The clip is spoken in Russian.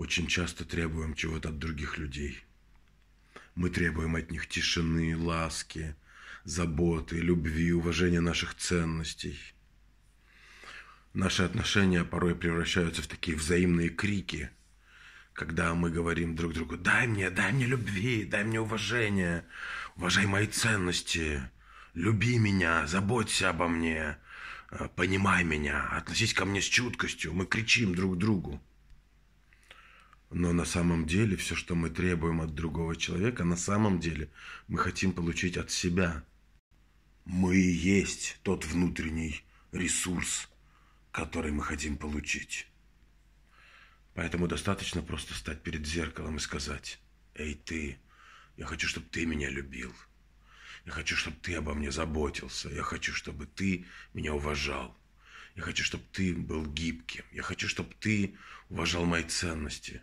очень часто требуем чего-то от других людей. Мы требуем от них тишины, ласки, заботы, любви, уважения наших ценностей. Наши отношения порой превращаются в такие взаимные крики, когда мы говорим друг другу «дай мне, дай мне любви, дай мне уважения, уважай мои ценности, люби меня, заботься обо мне, э, понимай меня, относись ко мне с чуткостью». Мы кричим друг другу. Но на самом деле все, что мы требуем от другого человека, на самом деле мы хотим получить от себя. Мы и есть тот внутренний ресурс, который мы хотим получить. Поэтому достаточно просто стать перед зеркалом и сказать, «Эй, ты, я хочу, чтобы ты меня любил. Я хочу, чтобы ты обо мне заботился. Я хочу, чтобы ты меня уважал. Я хочу, чтобы ты был гибким. Я хочу, чтобы ты уважал мои ценности.